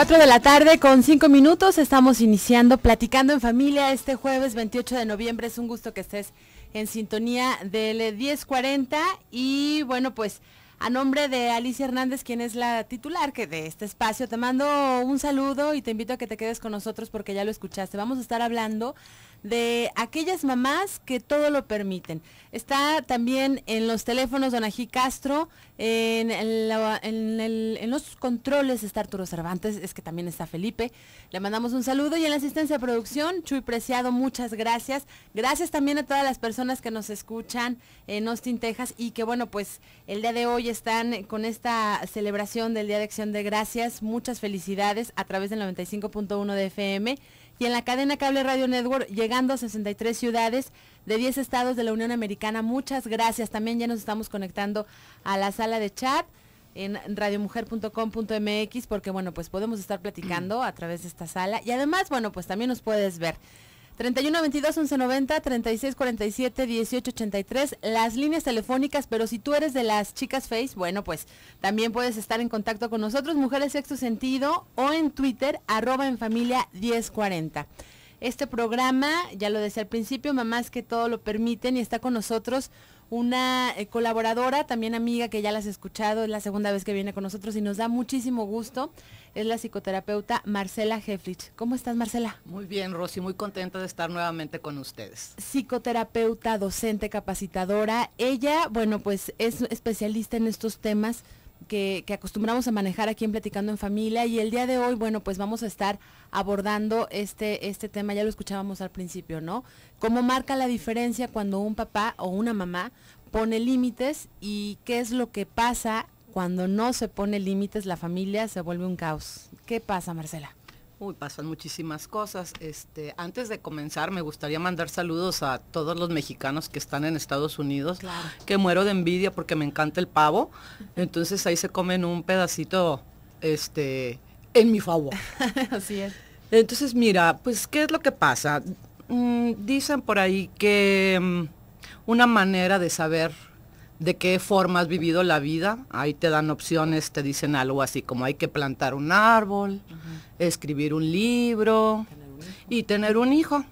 4 de la tarde con 5 minutos, estamos iniciando Platicando en Familia este jueves 28 de noviembre. Es un gusto que estés en sintonía del 1040 eh, y bueno, pues a nombre de Alicia Hernández, quien es la titular que de este espacio, te mando un saludo y te invito a que te quedes con nosotros porque ya lo escuchaste. Vamos a estar hablando de aquellas mamás que todo lo permiten. Está también en los teléfonos Don Ají Castro, en, en, los controles está Arturo Cervantes, es que también está Felipe. Le mandamos un saludo y en la asistencia de producción, Chuy Preciado, muchas gracias. Gracias también a todas las personas que nos escuchan en Austin, Texas y que bueno, pues el día de hoy están con esta celebración del Día de Acción de Gracias. Muchas felicidades a través del 95.1 de FM y en la cadena Cable Radio Network, llegando a 63 ciudades de 10 estados de la Unión Americana. Muchas gracias. También ya nos estamos conectando a la sala de chat en radiomujer.com.mx porque bueno, pues podemos estar platicando a través de esta sala y además, bueno, pues también nos puedes ver 31 22 11 90 36 47 18 83 las líneas telefónicas pero si tú eres de las chicas face bueno pues también puedes estar en contacto con nosotros mujeres sexto sentido o en twitter arroba en familia 1040 este programa ya lo decía al principio mamás que todo lo permiten y está con nosotros una eh, colaboradora, también amiga que ya las has escuchado, es la segunda vez que viene con nosotros y nos da muchísimo gusto. Es la psicoterapeuta Marcela Heflich. ¿Cómo estás, Marcela? Muy bien, Rosy, muy contenta de estar nuevamente con ustedes. Psicoterapeuta, docente, capacitadora. Ella, bueno, pues es especialista en estos temas que, acostumbramos a manejar aquí en Platicando en Familia y el día de hoy, bueno, pues vamos a estar abordando este, este tema, ya lo escuchábamos al principio, ¿no? ¿Cómo marca la diferencia cuando un papá o una mamá pone límites y qué es lo que pasa cuando no se pone límites? La familia se vuelve un caos. ¿Qué pasa, Marcela? Uy, pasan muchísimas cosas. Este, antes de comenzar, me gustaría mandar saludos a todos los mexicanos que están en Estados Unidos, que muero de envidia porque me encanta el pavo. Entonces ahí se comen un pedacito, este, en mi favor. Así es. Entonces, mira, pues, ¿qué es lo que pasa? Mm, dicen por ahí que mm, una manera de saber de qué forma has vivido la vida. Ahí te dan opciones, te dicen algo así como hay que plantar un árbol, escribir un libro y tener un hijo.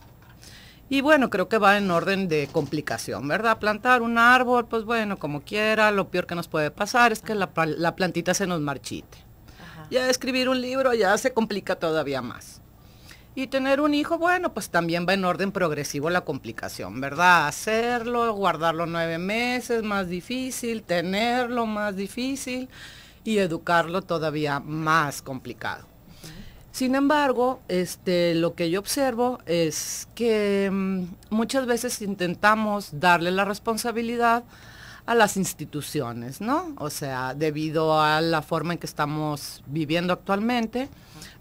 Y bueno, creo que va en orden de complicación, ¿verdad? Plantar un árbol, pues bueno, como quiera, lo peor que nos puede pasar es que la, plantita se nos marchite. Y Ya escribir un libro ya se complica todavía más y tener un hijo, bueno, pues también va en orden progresivo la complicación, ¿verdad? Hacerlo, guardarlo nueve meses, más difícil, tenerlo, más difícil, y educarlo todavía más complicado. Sin embargo, este, lo que yo observo es que mm, muchas veces intentamos darle la responsabilidad a las instituciones, ¿no? O sea, debido a la forma en que estamos viviendo actualmente,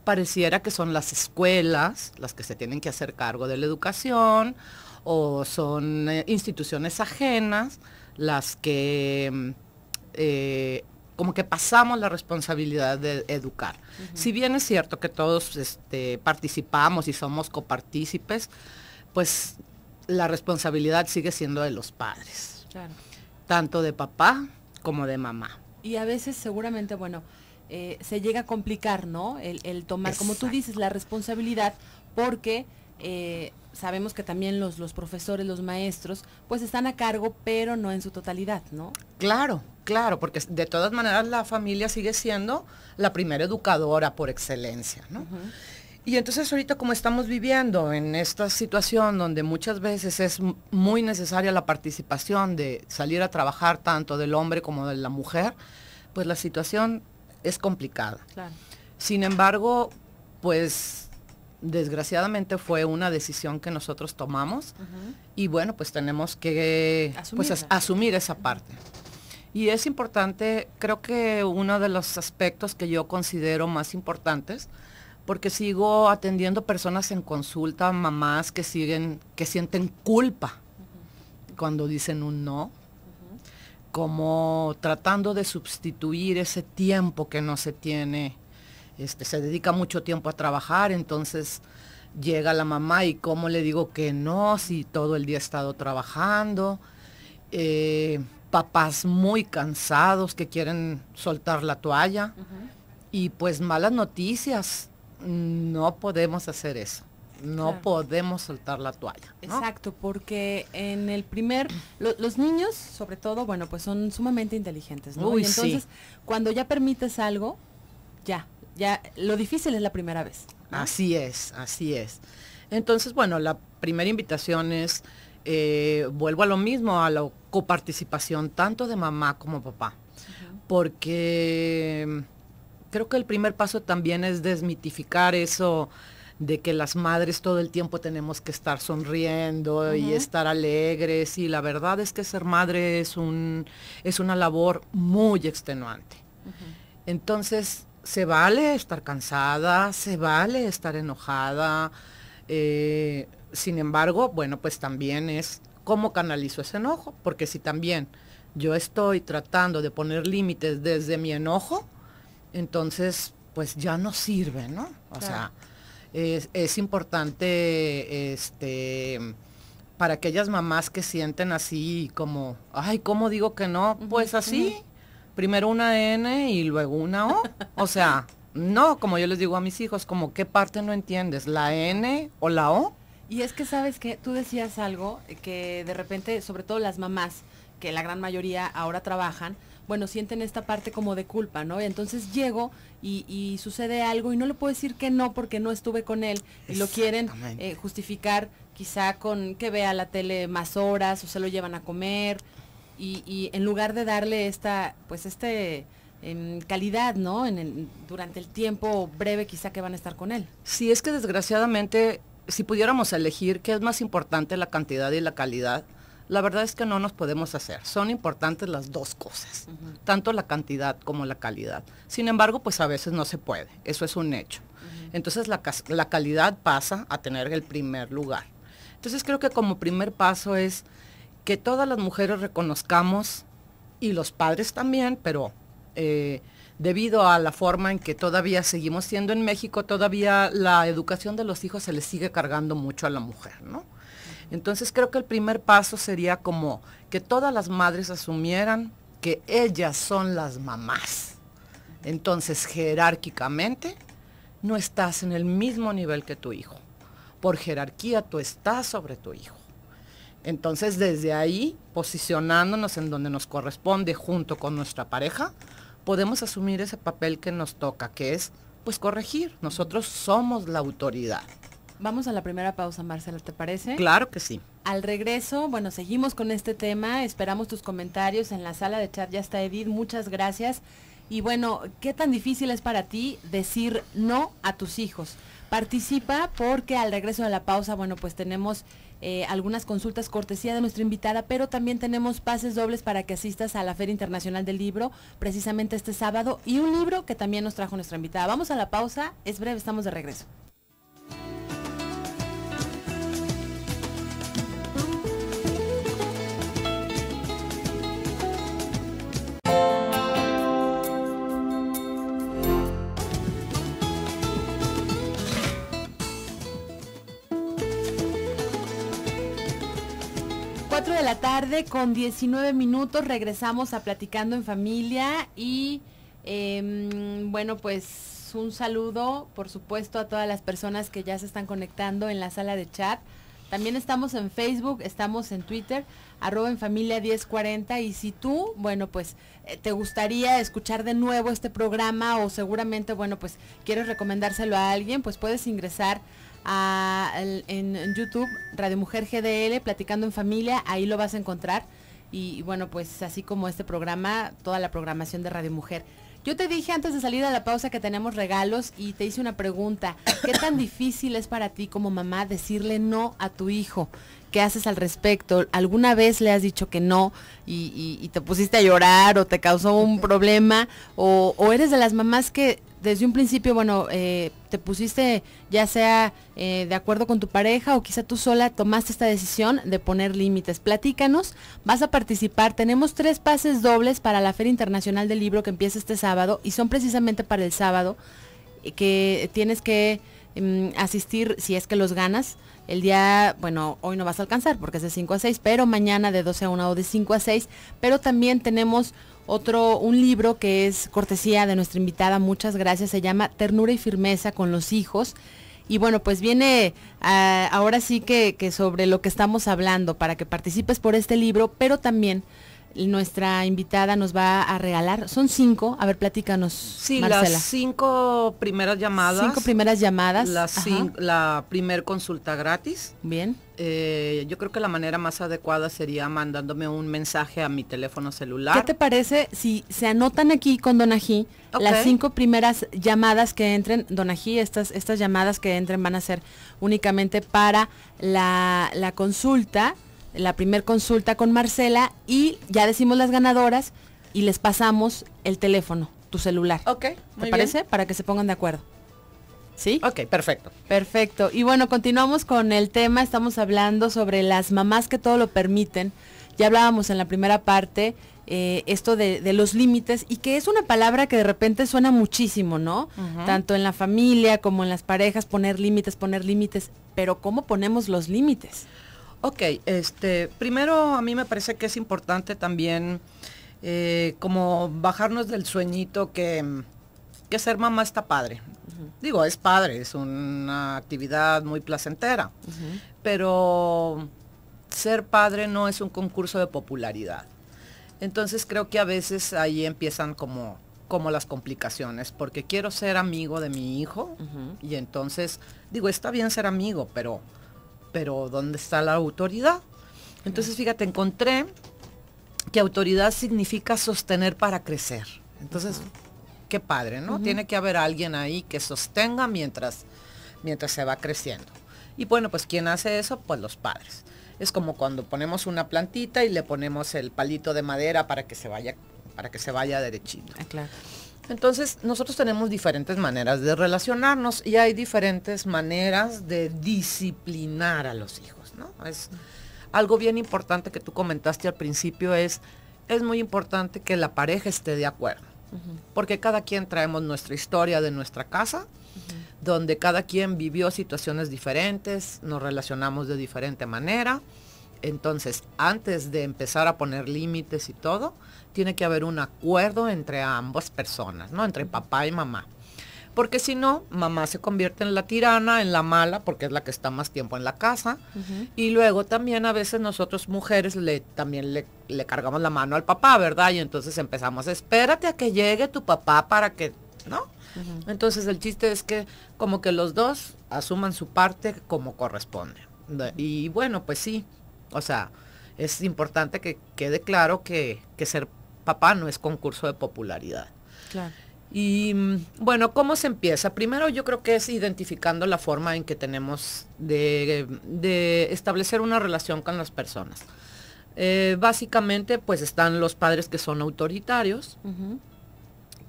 pareciera que son las escuelas las que se tienen que hacer cargo de la educación o son eh, instituciones ajenas las que mm, eh, como que pasamos la responsabilidad de educar. Si bien es cierto que todos este, participamos y somos copartícipes, pues la responsabilidad sigue siendo de los padres, tanto de papá como de mamá. Y a veces seguramente, bueno, eh, se llega a complicar, ¿no? El, tomar, como tú dices, la responsabilidad porque... Eh, sabemos que también los, profesores, los maestros, pues están a cargo, pero no en su totalidad, ¿no? Claro, claro, porque de todas maneras la familia sigue siendo la primera educadora por excelencia, ¿no? Y entonces ahorita como estamos viviendo en esta situación donde muchas veces es muy necesaria la participación de salir a trabajar tanto del hombre como de la mujer, pues la situación es complicada. Sin embargo, pues desgraciadamente fue una decisión que nosotros tomamos y bueno, pues tenemos que pues, asumir esa parte. Y es importante, creo que uno de los aspectos que yo considero más importantes, porque sigo atendiendo personas en consulta, mamás que siguen, que sienten culpa cuando dicen un no, como tratando de sustituir ese tiempo que no se tiene. Este, se dedica mucho tiempo a trabajar, entonces llega la mamá y cómo le digo que no, si todo el día he estado trabajando. Eh, papás muy cansados que quieren soltar la toalla. Y pues malas noticias, no podemos hacer eso no podemos soltar la toalla. Exacto, porque en el primer, los niños sobre todo, bueno, pues son sumamente inteligentes, ¿no? y entonces, cuando ya permites algo, ya, ya, lo difícil es la primera vez. Así es, así es. Entonces, bueno, la primera invitación es, eh, vuelvo a lo mismo, a la coparticipación tanto de mamá como papá, porque creo que el primer paso también es desmitificar eso de que las madres todo el tiempo tenemos que estar sonriendo y estar alegres y la verdad es que ser madre es, un, es una labor muy extenuante. Entonces, se vale estar cansada, se vale estar enojada, eh, sin embargo, bueno, pues también es cómo canalizo ese enojo, porque si también yo estoy tratando de poner límites desde mi enojo, entonces pues ya no sirve, ¿no? O sea, es, importante este para aquellas mamás que sienten así como, ay, ¿cómo digo que no? Pues así, primero una N y luego una O. O sea, no, como yo les digo a mis hijos, como qué parte no entiendes, la N o la O. Y es que sabes que tú decías algo que de repente, sobre todo las mamás, que la gran mayoría ahora trabajan, bueno, sienten esta parte como de culpa, ¿no? Y entonces llego y, sucede algo y no le puedo decir que no porque no estuve con él y lo quieren eh, justificar quizá con que vea la tele más horas o se lo llevan a comer y, en lugar de darle esta pues este en em, calidad, ¿no? En durante el tiempo breve quizá que van a estar con él. Sí, es que desgraciadamente, si pudiéramos elegir qué es más importante, la cantidad y la calidad, la verdad es que no nos podemos hacer. Son importantes las dos cosas, tanto la cantidad como la calidad. Sin embargo, pues a veces no se puede. Eso es un hecho. Entonces la, calidad pasa a tener el primer lugar. Entonces creo que como primer paso es que todas las mujeres reconozcamos, y los padres también, pero eh, debido a la forma en que todavía seguimos siendo en México, todavía la educación de los hijos se les sigue cargando mucho a la mujer, ¿no? Entonces creo que el primer paso sería como que todas las madres asumieran que ellas son las mamás. Entonces jerárquicamente no estás en el mismo nivel que tu hijo. Por jerarquía tú estás sobre tu hijo. Entonces desde ahí, posicionándonos en donde nos corresponde junto con nuestra pareja, podemos asumir ese papel que nos toca, que es pues corregir. Nosotros somos la autoridad. Vamos a la primera pausa, Marcela, ¿te parece? Claro que sí. Al regreso, bueno, seguimos con este tema, esperamos tus comentarios en la sala de chat, ya está Edith, muchas gracias. Y bueno, ¿qué tan difícil es para ti decir no a tus hijos? Participa porque al regreso de la pausa, bueno, pues tenemos eh, algunas consultas cortesía de nuestra invitada, pero también tenemos pases dobles para que asistas a la Feria Internacional del Libro, precisamente este sábado, y un libro que también nos trajo nuestra invitada. Vamos a la pausa, es breve, estamos de regreso. con 19 minutos. Regresamos a Platicando en Familia y em, bueno, pues un saludo, por supuesto, a todas las personas que ya se están conectando en la sala de chat. También estamos en Facebook, estamos en Twitter, arroba en familia 1040. Y si tú, bueno, pues eh, te gustaría escuchar de nuevo este programa o seguramente, bueno, pues quieres recomendárselo a alguien, pues puedes ingresar en YouTube, Radio Mujer GDL, Platicando en Familia, ahí lo vas a encontrar. Y, bueno, pues así como este programa, toda la programación de Radio Mujer. Yo te dije antes de salir a la pausa que tenemos regalos y te hice una pregunta. ¿Qué tan difícil es para ti como mamá decirle no a tu hijo? ¿Qué haces al respecto? ¿Alguna vez le has dicho que no y, te pusiste a llorar o te causó un problema? ¿O eres de las mamás que desde un principio, bueno, eh, te pusiste ya sea eh, de acuerdo con tu pareja o quizá tú sola tomaste esta decisión de poner límites. Platícanos, vas a participar, tenemos tres pases dobles para la Feria Internacional del Libro que empieza este sábado y son precisamente para el sábado eh, que tienes que mm, asistir si es que los ganas. El día, bueno, hoy no vas a alcanzar porque es de 5 a 6, pero mañana de 12 a 1 o de 5 a 6, pero también tenemos otro, un libro que es cortesía de nuestra invitada, muchas gracias, se llama Ternura y Firmeza con los hijos. Y bueno, pues viene ah, ahora sí que sobre lo que estamos hablando para que participes por este libro, pero también nuestra invitada nos va a regalar. Son cinco. A ver, platícanos. Sí, las cinco primeras llamadas. Cinco primeras llamadas. La, la primer consulta gratis. Bien. Eh, yo creo que la manera más adecuada sería mandándome un mensaje a mi teléfono celular. ¿Qué te parece si se anotan aquí con Donají las cinco primeras llamadas que entren? Donají, estas, estas llamadas que entren van a ser únicamente para la, la consulta la primer consulta con Marcela y ya decimos las ganadoras y les pasamos el teléfono, tu celular. Ok, muy ¿Te parece? Para que se pongan de acuerdo. ¿Sí? Ok, perfecto. Perfecto. Y bueno, continuamos con el tema. Estamos hablando sobre las mamás que todo lo permiten. Ya hablábamos en la primera parte eh, esto de, los límites y que es una palabra que de repente suena muchísimo, ¿no? Tanto en la familia como en las parejas, poner límites, poner límites. Pero ¿cómo ponemos los límites? Ok, este, primero a mí me parece que es importante también eh, como bajarnos del sueñito que, ser mamá está padre. Digo, es padre, es una actividad muy placentera, pero ser padre no es un concurso de popularidad. Entonces creo que a veces ahí empiezan como, como las complicaciones, porque quiero ser amigo de mi hijo y entonces digo, está bien ser amigo, pero pero ¿dónde está la autoridad? Entonces, fíjate, encontré que autoridad significa sostener para crecer. Entonces, qué padre, ¿no? Tiene que haber alguien ahí que sostenga mientras, mientras se va creciendo. Y bueno, pues ¿quién hace eso? Pues los padres. Es como cuando ponemos una plantita y le ponemos el palito de madera para que se vaya, para que se vaya derechito. Ah, claro. Entonces, nosotros tenemos diferentes maneras de relacionarnos y hay diferentes maneras de disciplinar a los hijos, ¿no? Es algo bien importante que tú comentaste al principio es es muy importante que la pareja esté de acuerdo, porque cada quien traemos nuestra historia de nuestra casa, donde cada quien vivió situaciones diferentes, nos relacionamos de diferente manera. Entonces, antes de empezar a poner límites y todo, tiene que haber un acuerdo entre ambas personas, ¿no? Entre papá y mamá. Porque si no, mamá se convierte en la tirana, en la mala, porque es la que está más tiempo en la casa. Y luego también a veces nosotros mujeres le, también le, le cargamos la mano al papá, ¿verdad? Y entonces empezamos, espérate a que llegue tu papá para que, ¿no? Entonces el chiste es que como que los dos asuman su parte como corresponde. Y bueno, pues sí, o sea, es importante que quede claro que, que ser papá no es concurso de popularidad. Claro. Y mm, bueno, ¿cómo se empieza? Primero yo creo que es identificando la forma en que tenemos de, establecer una relación con las personas. Eh, básicamente pues están los padres que son autoritarios,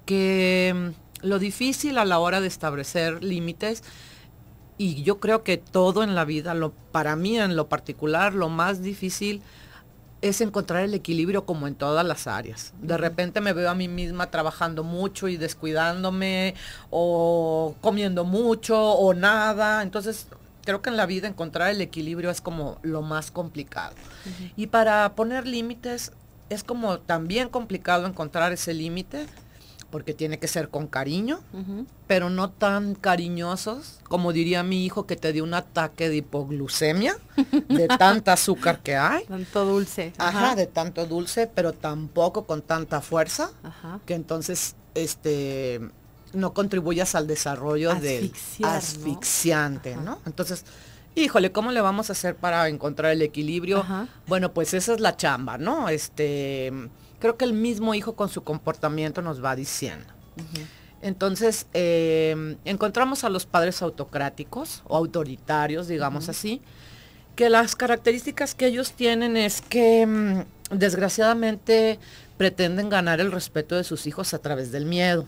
que mm, lo difícil a la hora de establecer límites, y yo creo que todo en la vida, lo, para mí en lo particular, lo más difícil es encontrar el equilibrio como en todas las áreas. De repente me veo a mí misma trabajando mucho y descuidándome o comiendo mucho o nada. Entonces, creo que en la vida encontrar el equilibrio es como lo más complicado. Y para poner límites es como también complicado encontrar ese límite porque tiene que ser con cariño, pero no tan cariñosos, como diría mi hijo que te dio un ataque de hipoglucemia, de tanta azúcar que hay. Tanto dulce. Ajá, de tanto dulce, pero tampoco con tanta fuerza, que entonces este no contribuyas al desarrollo del asfixiante, ¿no? ¿no? Entonces, híjole, ¿cómo le vamos a hacer para encontrar el equilibrio? Bueno, pues esa es la chamba, ¿no? Este, creo que el mismo hijo con su comportamiento nos va diciendo. Entonces, em, encontramos a los padres autocráticos o autoritarios, digamos así, que las características que ellos tienen es que em, desgraciadamente pretenden ganar el respeto de sus hijos a través del miedo.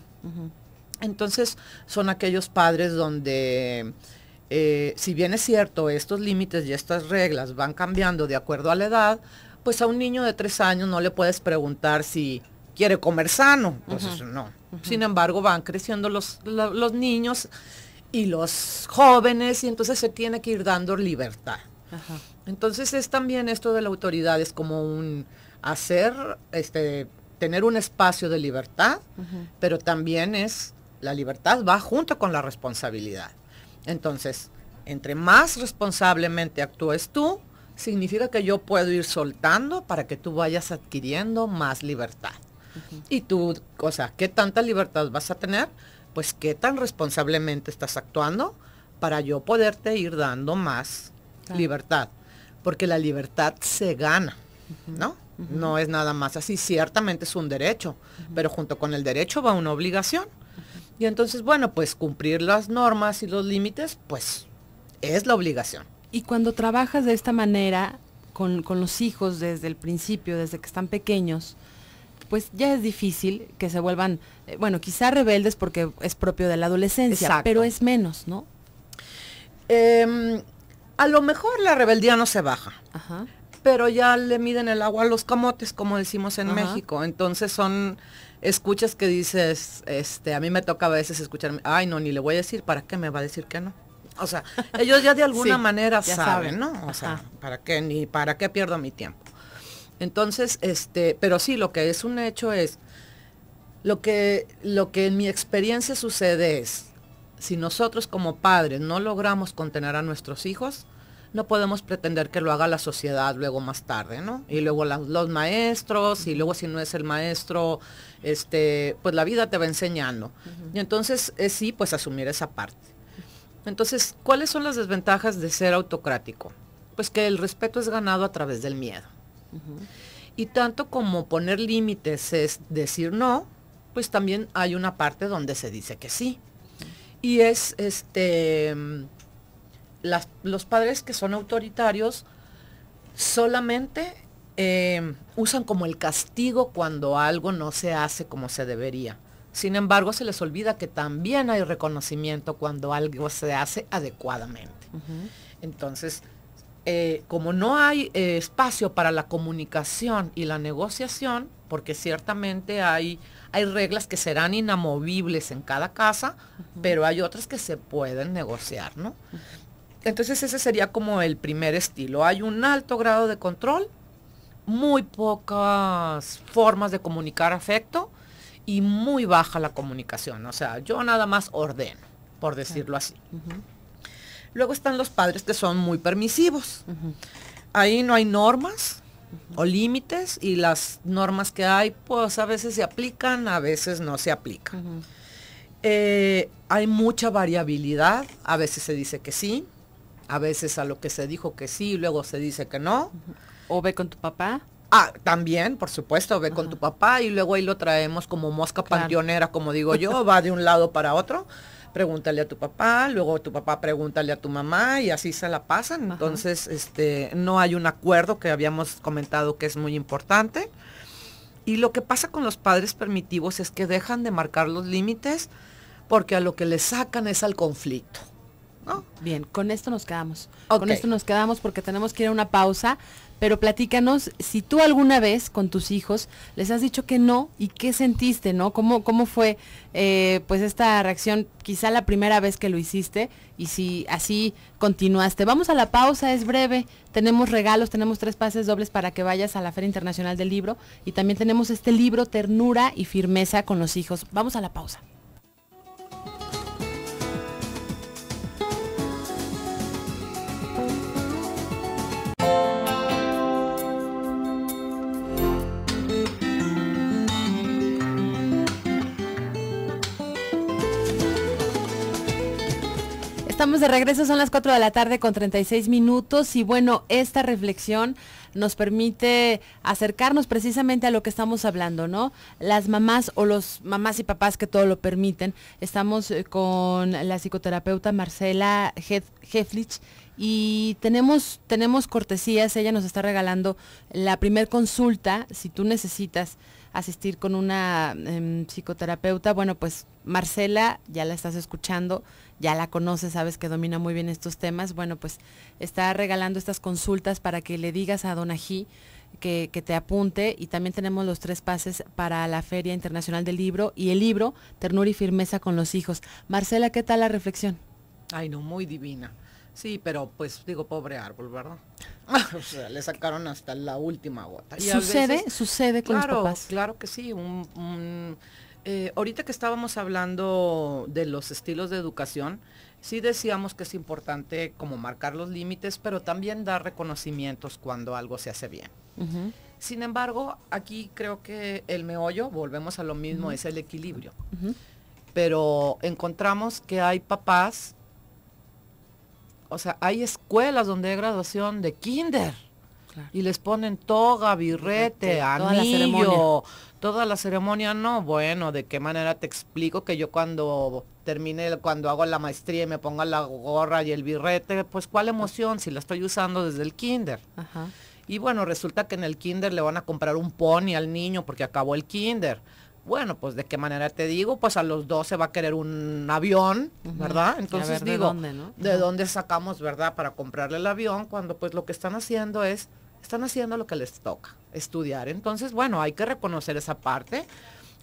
Entonces, son aquellos padres donde eh, si bien es cierto, estos límites y estas reglas van cambiando de acuerdo a la edad, pues a un niño de tres años no le puedes preguntar si quiere comer sano. no. Sin embargo, van creciendo los, niños y los jóvenes y entonces se tiene que ir dando libertad. Entonces es también esto de la autoridad, es como un hacer, este, tener un espacio de libertad, pero también es, la libertad va junto con la responsabilidad. Entonces, entre más responsablemente actúes tú, significa que yo puedo ir soltando para que tú vayas adquiriendo más libertad. Y tú, o sea, ¿qué tanta libertad vas a tener? Pues qué tan responsablemente estás actuando para yo poderte ir dando más libertad. Porque la libertad se gana, ¿no? No es nada más así. Ciertamente es un derecho, pero junto con el derecho va una obligación. Y entonces, bueno, pues cumplir las normas y los límites, pues es la obligación. Y cuando trabajas de esta manera con, los hijos desde el principio, desde que están pequeños, pues ya es difícil que se vuelvan, eh, bueno, quizá rebeldes porque es propio de la adolescencia, pero es menos, ¿no? Em, a lo mejor la rebeldía no se baja, pero ya le miden el agua a los camotes, como decimos en México. Entonces son escuchas que dices, este, a mí me toca a veces escucharme, ay no, ni le voy a decir, ¿para qué me va a decir que no? O sea, ellos ya de alguna manera saben, ¿no? O sea, ¿para qué? Ni para qué pierdo mi tiempo. Entonces, este, pero sí, lo que es un hecho es, lo que, lo que en mi experiencia sucede es, si nosotros como padres no logramos contener a nuestros hijos, no podemos pretender que lo haga la sociedad luego más tarde, ¿no? Y luego los maestros, y luego si no es el maestro, este, pues la vida te va enseñando. Y entonces es eh, sí, pues asumir esa parte. Entonces, ¿cuáles son las desventajas de ser autocrático? Pues que el respeto es ganado a través del miedo. Y tanto como poner límites es decir no, pues también hay una parte donde se dice que sí. Y es este mm, los padres que son autoritarios solamente Em, usan como el castigo cuando algo no se hace como se debería. Sin embargo, se les olvida que también hay reconocimiento cuando algo se hace adecuadamente. Entonces, eh, como no hay eh, espacio para la comunicación y la negociación, porque ciertamente hay, hay reglas que serán inamovibles en cada casa, pero hay otras que se pueden negociar, ¿no? Entonces ese sería como el primer estilo. Hay un alto grado de control, muy pocas formas de comunicar afecto y muy baja la comunicación. O sea, yo nada más ordeno, por decirlo así. Luego están los padres que son muy permisivos. Ahí no hay normas o límites y las normas que hay pues a veces se aplican, a veces no se aplican. Eh, hay mucha variabilidad, a veces se dice que sí, a veces a lo que se dijo que sí, luego se dice que no. O ve con tu papá. Ah, también, por supuesto, ve con tu papá y luego ahí lo traemos como mosca claro. como digo yo, va de un lado para otro. Pregúntale a tu papá, luego tu papá pregúntale a tu mamá y así se la pasan. Entonces, este, no hay un acuerdo que habíamos comentado que es muy importante. Y lo que pasa con los padres permitivos es que dejan de marcar los límites porque a lo que le sacan es al conflicto. Bien, con esto nos quedamos. Con esto nos quedamos porque tenemos que ir a una pausa pero platícanos si tú alguna vez con tus hijos les has dicho que no y qué sentiste, ¿no? ¿Cómo, cómo fue eh, pues esta reacción, quizá la primera vez que lo hiciste y si así continuaste? Vamos a la pausa, es breve, tenemos regalos, tenemos tres pases dobles para que vayas a la Feria Internacional del Libro y también tenemos este libro, Ternura y Firmeza con los hijos. Vamos a la pausa. estamos de regreso, son las 4 de la tarde con 36 minutos y bueno, esta reflexión nos permite acercarnos precisamente a lo que estamos hablando, ¿no? Las mamás o los mamás y papás que todo lo permiten. Estamos eh, con la psicoterapeuta Marcela Heflich y tenemos, tenemos cortesías, ella nos está regalando la primer consulta, si tú necesitas asistir con una em, psicoterapeuta. Bueno, pues Marcela, ya la estás escuchando, ya la conoces, sabes que domina muy bien estos temas. Bueno, pues está regalando estas consultas para que le digas a Don que, que, te apunte y también tenemos los tres pases para la Feria Internacional del Libro y el libro Ternura y Firmeza con los Hijos. Marcela, ¿qué tal la reflexión? Ay, no, muy divina. Sí, pero pues digo, pobre árbol, ¿verdad? o sea, le sacaron hasta la última gota. Y ¿Sucede? ¿Sucede con claro, los papás? Claro que sí. Eh, ahorita que estábamos hablando de los estilos de educación, sí decíamos que es importante como marcar los límites, pero también dar reconocimientos cuando algo se hace bien. Sin embargo, aquí creo que el meollo, volvemos a lo mismo, es el equilibrio. Pero encontramos que hay papás o sea, hay escuelas donde hay graduación de kinder. Y les ponen toga, birrete, Toda anillo, la toda la ceremonia. No, bueno, ¿de qué manera te explico que yo cuando termine, cuando hago la maestría y me ponga la gorra y el birrete, pues cuál emoción si la estoy usando desde el kinder? Y bueno, resulta que en el kinder le van a comprar un pony al niño porque acabó el kinder. Bueno, pues de qué manera te digo, pues a los dos se va a querer un avión, ¿verdad? Entonces digo, ¿de, dónde, no? ¿de dónde sacamos, verdad, para comprarle el avión cuando pues lo que están haciendo es, están haciendo lo que les toca, estudiar. Entonces, bueno, hay que reconocer esa parte,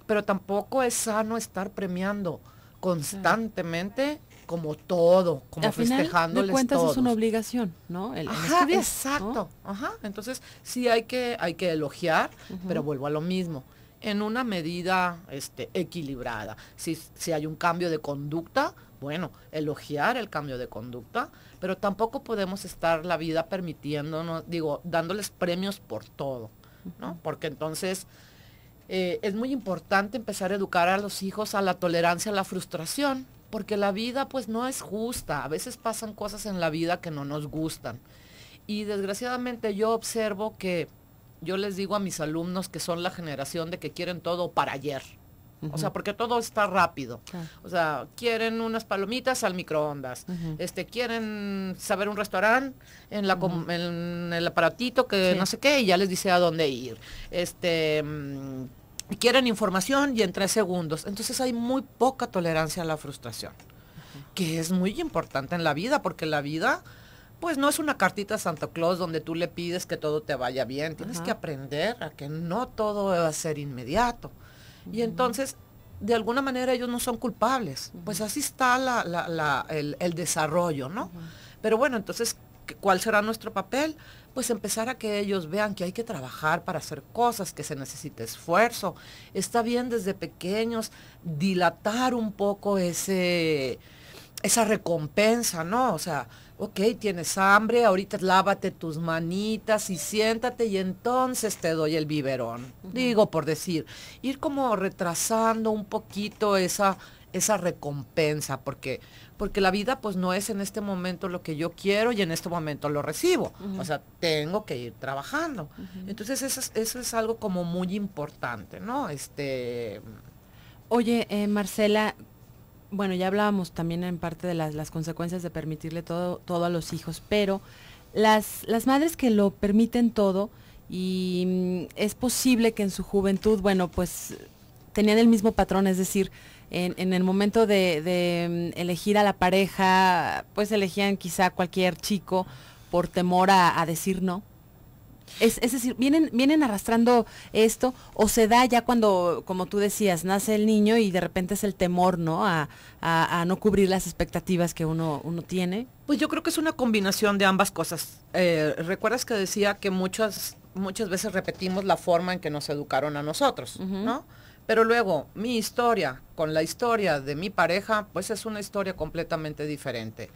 pero tampoco es sano estar premiando constantemente como todo, como Al festejándoles final cuentas es una obligación, ¿no? El, ajá, exacto. Ajá. Entonces, sí hay que hay que elogiar, pero vuelvo a lo mismo en una medida este, equilibrada. Si, hay un cambio de conducta, bueno, elogiar el cambio de conducta, pero tampoco podemos estar la vida permitiéndonos, digo, dándoles premios por todo, ¿no? Porque entonces eh, es muy importante empezar a educar a los hijos a la tolerancia, a la frustración, porque la vida pues no es justa, a veces pasan cosas en la vida que no nos gustan. Y desgraciadamente yo observo que yo les digo a mis alumnos que son la generación de que quieren todo para ayer. O sea, porque todo está rápido. O sea, quieren unas palomitas al microondas. Este, quieren saber un restaurante en el aparatito que no sé qué y ya les dice a dónde ir. Este, mm, quieren información y en tres segundos. Entonces hay muy poca tolerancia a la frustración, que es muy importante en la vida porque la vida pues no es una cartita a Santa Claus donde tú le pides que todo te vaya bien. Tienes que aprender a que no todo va a ser inmediato. Y entonces, de alguna manera ellos no son culpables. Pues así está el, desarrollo, ¿no? Pero bueno, entonces, ¿cuál será nuestro papel? Pues empezar a que ellos vean que hay que trabajar para hacer cosas, que se necesita esfuerzo. Está bien desde pequeños dilatar un poco ese, esa recompensa, ¿no? O sea, ok, tienes hambre, ahorita lávate tus manitas y siéntate y entonces te doy el biberón. Digo, por decir, ir como retrasando un poquito esa, esa recompensa, porque, porque la vida pues no es en este momento lo que yo quiero y en este momento lo recibo. O sea, tengo que ir trabajando. Entonces eso es, algo como muy importante, ¿no? Este... Oye, eh, Marcela, bueno, ya hablábamos también en parte de las, consecuencias de permitirle todo, todo a los hijos, pero las, madres que lo permiten todo y mm, es posible que en su juventud, bueno, pues tenían el mismo patrón, es decir, en, el momento de, mm, elegir a la pareja, pues elegían quizá cualquier chico por temor a decir no, es, decir, vienen, vienen arrastrando esto o se da ya cuando, como tú decías, nace el niño y de repente es el temor, ¿no? A, a, no cubrir las expectativas que uno, uno tiene. Pues yo creo que es una combinación de ambas cosas. Eh, ¿Recuerdas que decía que muchas, muchas veces repetimos la forma en que nos educaron a nosotros, ¿no? Pero luego, mi historia con la historia de mi pareja, pues es una historia completamente diferente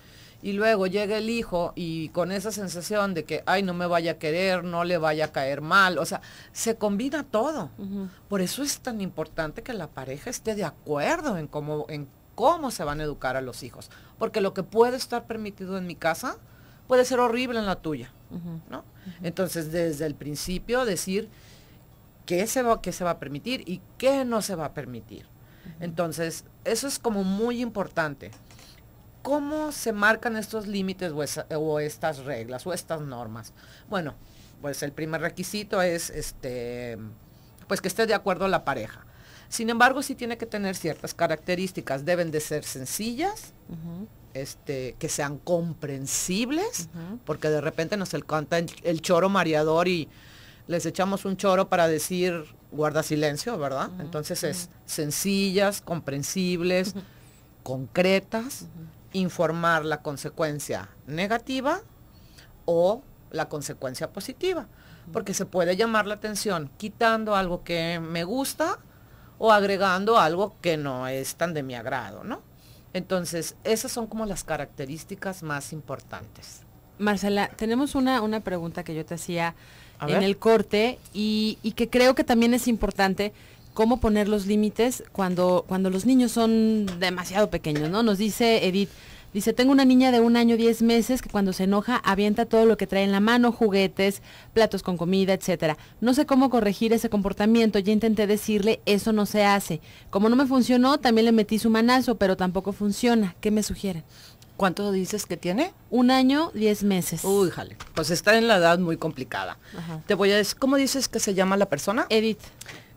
y luego llega el hijo y con esa sensación de que, ay, no me vaya a querer, no le vaya a caer mal, o sea, se combina todo. Por eso es tan importante que la pareja esté de acuerdo en cómo, en cómo se van a educar a los hijos, porque lo que puede estar permitido en mi casa puede ser horrible en la tuya, Entonces, desde el principio decir qué qué se va a permitir y qué no se va a permitir. Entonces, eso es como muy importante. ¿Cómo se marcan estos límites o, estas reglas o estas normas? Bueno, pues el primer requisito es este, pues que esté de acuerdo la pareja. Sin embargo, sí tiene que tener ciertas características. Deben de ser sencillas, este, que sean comprensibles, porque de repente nos encanta el, choro mareador y les echamos un choro para decir guarda silencio, ¿verdad? Entonces es sencillas, comprensibles, concretas informar la consecuencia negativa o la consecuencia positiva, porque se puede llamar la atención quitando algo que me gusta o agregando algo que no es tan de mi agrado, ¿no? Entonces, esas son como las características más importantes. Marcela, tenemos una, una pregunta que yo te hacía en el corte y, y que creo que también es importante cómo poner los límites cuando, cuando los niños son demasiado pequeños, ¿no? Nos dice Edith. Dice, tengo una niña de un año, diez meses, que cuando se enoja avienta todo lo que trae en la mano, juguetes, platos con comida, etcétera. No sé cómo corregir ese comportamiento, ya intenté decirle, eso no se hace. Como no me funcionó, también le metí su manazo, pero tampoco funciona. ¿Qué me sugieren? ¿Cuánto dices que tiene? Un año, diez meses. Uy, jale. Pues está en la edad muy complicada. Te voy a decir, ¿cómo dices que se llama la persona? Edith.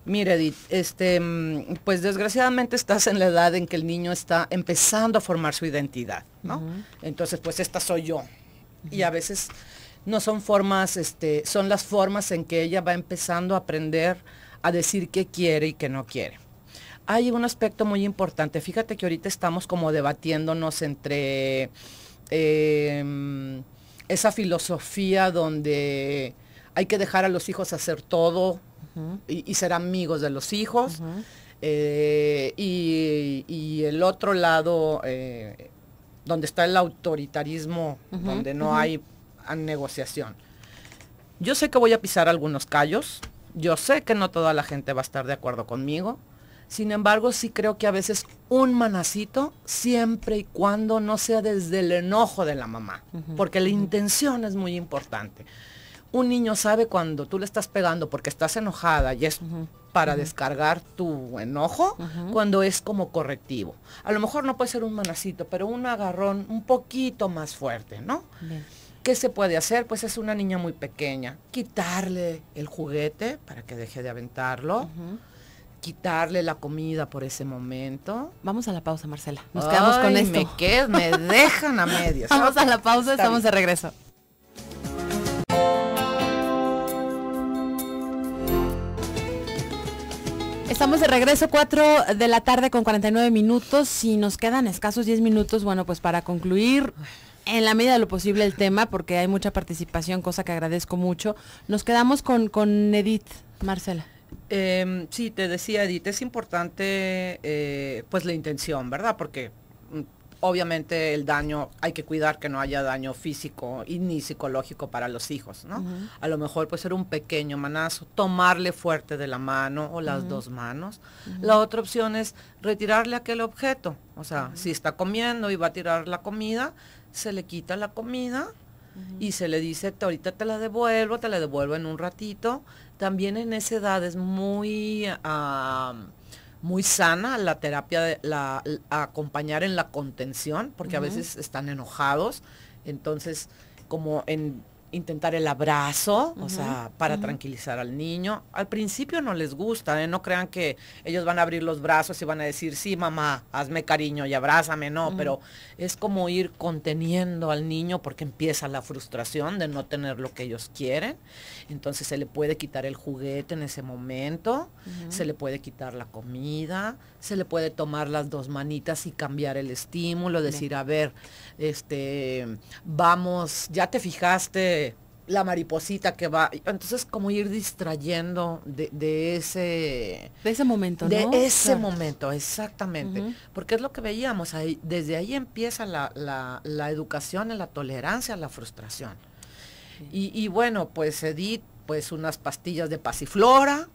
Mira, Edith, este, mm, pues desgraciadamente estás en la edad en que el niño está empezando a formar su identidad, ¿no? Entonces, pues esta soy yo. Y a veces no son formas, este, son las formas en que ella va empezando a aprender a decir qué quiere y qué no quiere. Hay un aspecto muy importante. Fíjate que ahorita estamos como debatiéndonos entre em, esa filosofía donde hay que dejar a los hijos hacer todo, y, ser amigos de los hijos. Eh, y, el otro lado, eh, donde está el autoritarismo, donde no hay negociación. Yo sé que voy a pisar algunos callos, yo sé que no toda la gente va a estar de acuerdo conmigo, sin embargo sí creo que a veces un manacito, siempre y cuando no sea desde el enojo de la mamá, porque la intención es muy importante. Un niño sabe cuando tú le estás pegando porque estás enojada y es para descargar tu enojo, cuando es como correctivo. A lo mejor no puede ser un manacito, pero un agarrón un poquito más fuerte, ¿no? ¿Qué se puede hacer? Pues es una niña muy pequeña. Quitarle el juguete para que deje de aventarlo quitarle la comida por ese momento. Vamos a la pausa, Marcela. Nos quedamos con esto. Me, me dejan a medias. Vamos a la pausa, estamos de regreso. Estamos de regreso, 4 de la tarde con 49 minutos. Si nos quedan escasos 10 minutos, bueno, pues para concluir, en la medida de lo posible el tema, porque hay mucha participación, cosa que agradezco mucho. Nos quedamos con, con Edith, Marcela. Em, sí, te decía Edith, es importante eh, pues la intención, ¿verdad? Porque obviamente el daño, hay que cuidar que no haya daño físico y ni psicológico para los hijos, ¿no? A lo mejor puede ser un pequeño manazo, tomarle fuerte de la mano o las dos manos. La otra opción es retirarle aquel objeto, o sea, si está comiendo y va a tirar la comida, se le quita la comida y se le dice, ahorita te la devuelvo, te la devuelvo en un ratito. También en esa edad es muy muy sana la terapia, de, la, acompañar en la contención, porque a veces están enojados. Entonces, como en intentar el abrazo, o sea, para tranquilizar al niño. Al principio no les gusta, ¿eh? no crean que ellos van a abrir los brazos y van a decir, sí, mamá, hazme cariño y abrázame, no, pero es como ir conteniendo al niño porque empieza la frustración de no tener lo que ellos quieren. Entonces se le puede quitar el juguete en ese momento, se le puede quitar la comida, se le puede tomar las dos manitas y cambiar el estímulo, decir, a ver, este, vamos, ya te fijaste la mariposita que va. Entonces, como ir distrayendo de, ese... De ese momento, De ese momento, exactamente. Porque es lo que veíamos ahí. Desde ahí empieza la, educación en la tolerancia la frustración. Y, bueno, pues Edith, pues unas pastillas de pasiflora,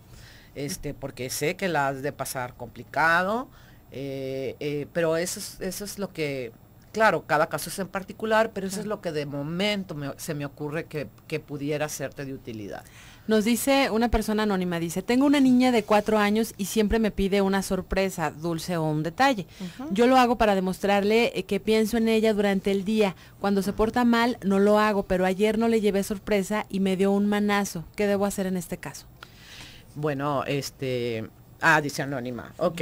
este, porque sé que las de pasar complicado, eh, eh, pero eso eso es lo que Claro, cada caso es en particular, pero eso es lo que de momento se me ocurre que, pudiera serte de utilidad. Nos dice una persona anónima, dice, tengo una niña de cuatro años y siempre me pide una sorpresa, dulce o un detalle. Yo lo hago para demostrarle eh, que pienso en ella durante el día. Cuando se porta mal, no lo hago, pero ayer no le llevé sorpresa y me dio un manazo. ¿Qué debo hacer en este caso? Bueno, este... Ah, dice anónima. Ok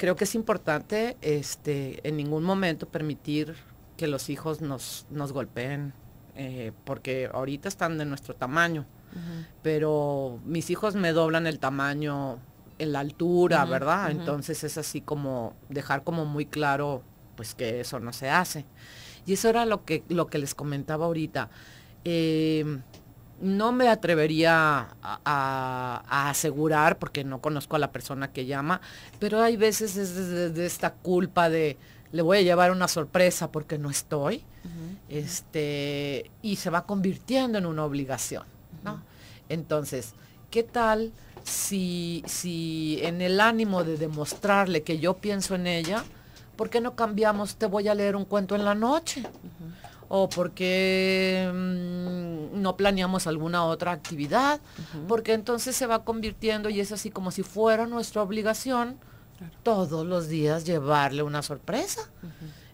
creo que es importante este, en ningún momento permitir que los hijos nos, nos golpeen, eh, porque ahorita están de nuestro tamaño, pero mis hijos me doblan el tamaño en la altura, ¿verdad? Entonces es así como dejar como muy claro pues que eso no se hace. Y eso era lo que, lo que les comentaba ahorita. Eh, no me atrevería a, asegurar porque no conozco a la persona que llama, pero hay veces es de, esta culpa de le voy a llevar una sorpresa porque no estoy, este, y se va convirtiendo en una obligación, Entonces, ¿qué tal si, si en el ánimo de demostrarle que yo pienso en ella, ¿por qué no cambiamos? Te voy a leer un cuento en la noche o porque mm, no planeamos alguna otra actividad, porque entonces se va convirtiendo y es así como si fuera nuestra obligación todos los días llevarle una sorpresa.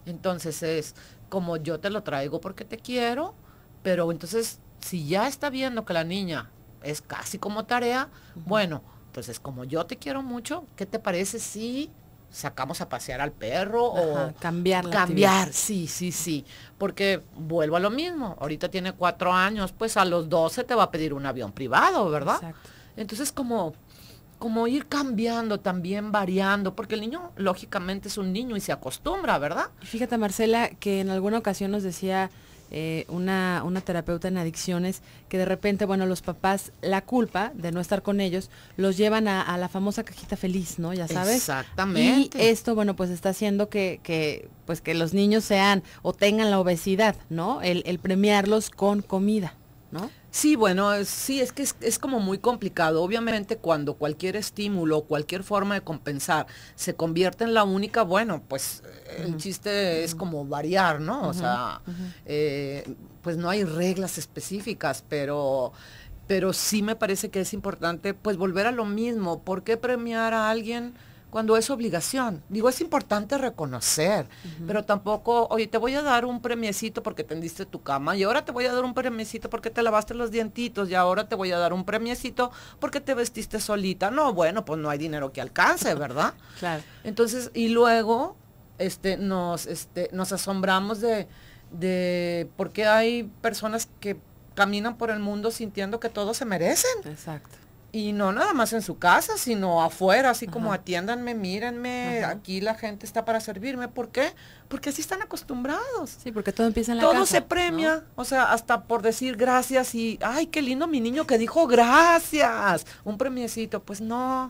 Entonces es como yo te lo traigo porque te quiero, pero entonces si ya está viendo que la niña es casi como tarea, bueno, pues bueno, entonces como yo te quiero mucho, ¿qué te parece si sacamos a pasear al perro o cambiar cambiar sí sí sí porque vuelvo a lo mismo ahorita tiene cuatro años pues a los doce te va a pedir un avión privado verdad Exacto. entonces como como ir cambiando también variando porque el niño lógicamente es un niño y se acostumbra verdad fíjate Marcela que en alguna ocasión nos decía eh, una, una terapeuta en adicciones que de repente, bueno, los papás, la culpa de no estar con ellos, los llevan a, la famosa cajita feliz, ¿no? Ya sabes. Exactamente. Y esto, bueno, pues está haciendo que, que pues que los niños sean o tengan la obesidad, ¿no? el premiarlos con comida. Sí, bueno, sí, es que es, como muy complicado. Obviamente cuando cualquier estímulo, cualquier forma de compensar se convierte en la única, bueno, pues eh, el chiste es como variar, ¿no? O sea, eh, pues no hay reglas específicas, pero pero sí me parece que es importante pues volver a lo mismo. ¿Por qué premiar a alguien cuando es obligación. Digo, es importante reconocer, pero tampoco, oye, te voy a dar un premiecito porque tendiste tu cama, y ahora te voy a dar un premiecito porque te lavaste los dientitos, y ahora te voy a dar un premiecito porque te vestiste solita. No, bueno, pues no hay dinero que alcance, ¿verdad? claro. Entonces, y luego este, nos, este, nos asombramos de, de por qué hay personas que caminan por el mundo sintiendo que todos se merecen. Exacto y no nada más en su casa, sino afuera, así como atiéndanme, mírenme, aquí la gente está para servirme. ¿Por qué? Porque así están acostumbrados. Sí, porque todo empieza en la casa. Todo se premia, o sea, hasta por decir gracias y, ay, qué lindo mi niño que dijo gracias, un premiecito, pues no.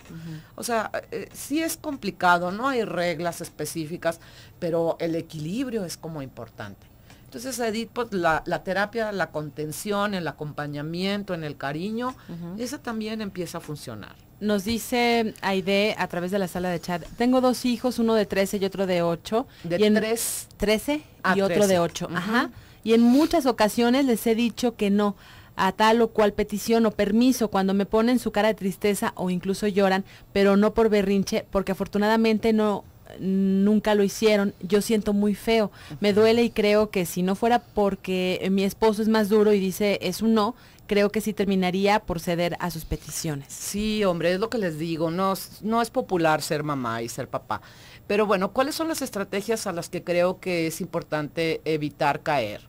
O sea, eh, sí es complicado, no hay reglas específicas, pero el equilibrio es como importante. Entonces, Edith, pues, la, terapia, la contención, el acompañamiento, en el cariño, eso también empieza a funcionar. Nos dice Aide a través de la sala de chat, tengo dos hijos, uno de 13 y otro de 8. ¿De y 13 y otro de 8. Ajá. Y en muchas ocasiones les he dicho que no a tal o cual petición o permiso cuando me ponen su cara de tristeza o incluso lloran, pero no por berrinche, porque afortunadamente no nunca lo hicieron, yo siento muy feo, me duele y creo que si no fuera porque mi esposo es más duro y dice es un no, creo que sí terminaría por ceder a sus peticiones. Sí, hombre, es lo que les digo, no, no es popular ser mamá y ser papá. Pero bueno, ¿cuáles son las estrategias a las que creo que es importante evitar caer?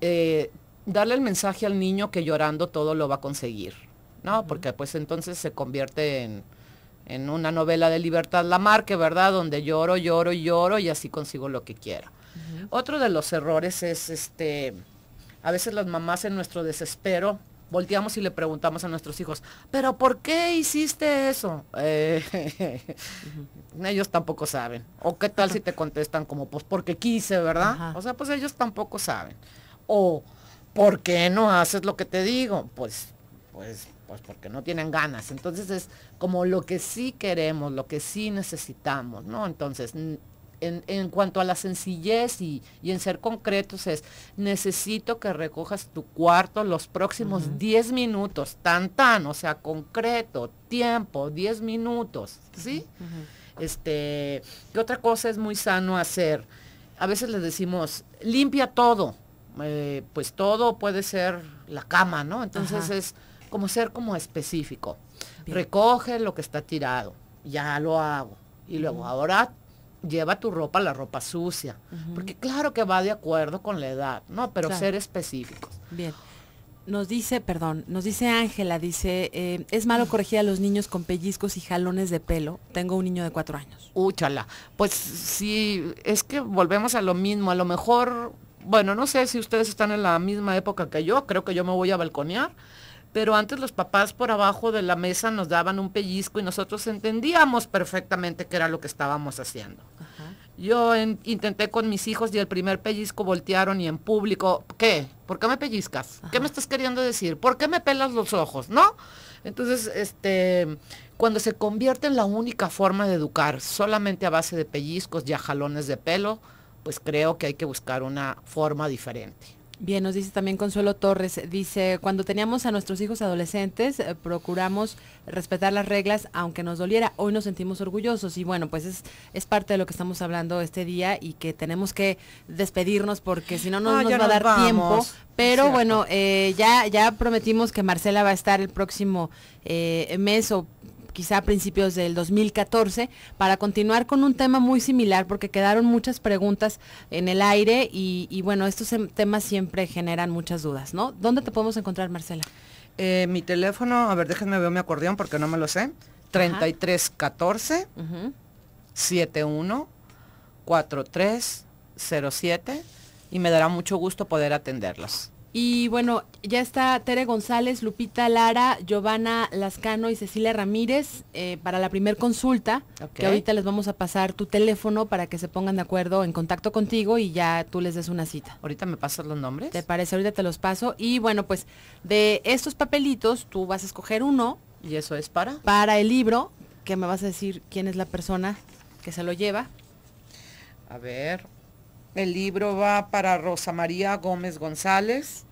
Eh, darle el mensaje al niño que llorando todo lo va a conseguir, ¿no? Porque pues entonces se convierte en en una novela de Libertad La Marque, ¿verdad? Donde lloro, lloro, lloro y así consigo lo que quiero. Otro de los errores es, este, a veces las mamás en nuestro desespero volteamos y le preguntamos a nuestros hijos, pero ¿por qué hiciste eso? Eh, ellos tampoco saben. O qué tal si te contestan como, pues porque quise, ¿verdad? O sea, pues ellos tampoco saben. O, ¿por qué no haces lo que te digo? Pues, pues pues porque no tienen ganas. Entonces es como lo que sí queremos, lo que sí necesitamos, ¿no? Entonces, en, cuanto a la sencillez y, en ser concretos es, necesito que recojas tu cuarto los próximos 10 minutos, tan tan, o sea, concreto, tiempo, 10 minutos, ¿sí? Este, ¿qué otra cosa es muy sano hacer? A veces le decimos, limpia todo, eh, pues todo puede ser la cama, ¿no? Entonces es como ser como específico. Recoge lo que está tirado, ya lo hago. Y luego, ahora lleva tu ropa, la ropa sucia. Porque claro que va de acuerdo con la edad, ¿no? Pero ser específico Bien. Nos dice, perdón, nos dice Ángela, dice, eh, es malo corregir a los niños con pellizcos y jalones de pelo. Tengo un niño de cuatro años. Úchala. Pues sí, es que volvemos a lo mismo. A lo mejor, bueno, no sé si ustedes están en la misma época que yo, creo que yo me voy a balconear pero antes los papás por abajo de la mesa nos daban un pellizco y nosotros entendíamos perfectamente qué era lo que estábamos haciendo. Yo intenté con mis hijos y el primer pellizco voltearon y en público, ¿qué? ¿Por qué me pellizcas? ¿Qué me estás queriendo decir? ¿Por qué me pelas los ojos? ¿No? Entonces, este, cuando se convierte en la única forma de educar, solamente a base de pellizcos y a jalones de pelo, pues creo que hay que buscar una forma diferente. Bien, nos dice también Consuelo Torres, dice, cuando teníamos a nuestros hijos adolescentes, eh, procuramos respetar las reglas aunque nos doliera. Hoy nos sentimos orgullosos y bueno, pues es, parte de lo que estamos hablando este día y que tenemos que despedirnos porque si no, no ah, nos va a dar tiempo. Pero bueno, eh, ya, ya prometimos que Marcela va a estar el próximo eh, mes o quizá a principios del 2014, para continuar con un tema muy similar, porque quedaron muchas preguntas en el aire y, bueno, estos em, temas siempre generan muchas dudas, ¿no? ¿Dónde te podemos encontrar, Marcela? Eh, mi teléfono, a ver, déjenme ver mi acordeón porque no me lo sé. 3314 714307 y me dará mucho gusto poder atenderlos. Y bueno, ya está Tere González, Lupita Lara, Giovanna Lascano y Cecilia Ramírez eh, para la primer consulta, que ahorita les vamos a pasar tu teléfono para que se pongan de acuerdo en contacto contigo y ya tú les des una cita. Ahorita me pasas los nombres. ¿Te parece? Ahorita te los paso. Y bueno, pues de estos papelitos tú vas a escoger uno. ¿Y eso es para? Para el libro, que me vas a decir quién es la persona que se lo lleva. A ver, el libro va para Rosa María Gómez González.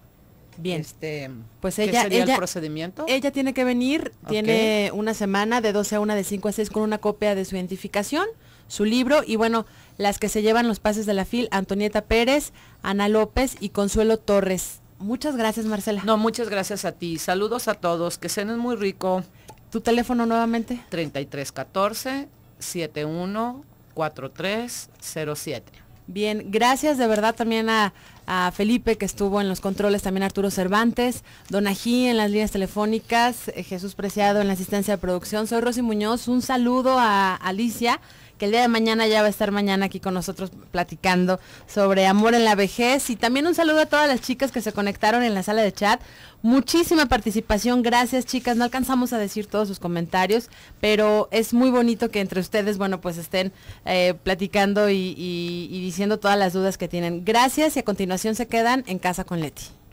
Bien. Este, pues ella, ¿qué sería el procedimiento? Ella tiene que venir, tiene una semana de 12 a 1, de 5 a 6 con una copia de su identificación, su libro y bueno, las que se llevan los pases de la FIL, Antonieta Pérez, Ana López y Consuelo Torres. Muchas gracias, Marcela. No, muchas gracias a ti. Saludos a todos, que es muy rico. ¿Tu teléfono nuevamente? 3314 714307. Bien, gracias de verdad también a, Felipe que estuvo en los controles, también Arturo Cervantes, Donají en las líneas telefónicas, eh, Jesús Preciado en la asistencia de producción. Soy Rosy Muñoz, un saludo a Alicia que el día de mañana ya va a estar mañana aquí con nosotros platicando sobre amor en la vejez. Y también un saludo a todas las chicas que se conectaron en la sala de chat. Muchísima participación, gracias chicas. No alcanzamos a decir todos sus comentarios, pero es muy bonito que entre ustedes, bueno, pues estén eh, platicando y, y diciendo todas las dudas que tienen. Gracias y a continuación se quedan en casa con Leti.